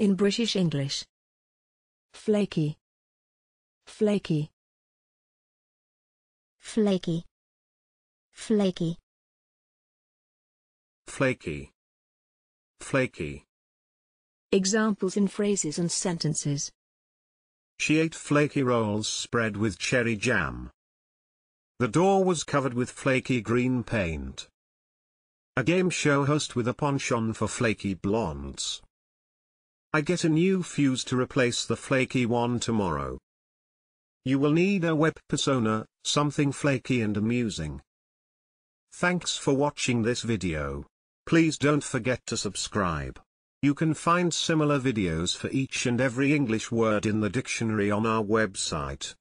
in British English. Flaky, flaky, flaky, flaky, flaky, flaky. Examples in phrases and sentences. She ate flaky rolls spread with cherry jam. The door was covered with flaky green paint. A game show host with a penchant for flaky blondes. I get a new fuse to replace the flaky one tomorrow. You will need a web persona, something flaky and amusing. Thanks for watching this video. Please don't forget to subscribe. You can find similar videos for each and every English word in the dictionary on our website.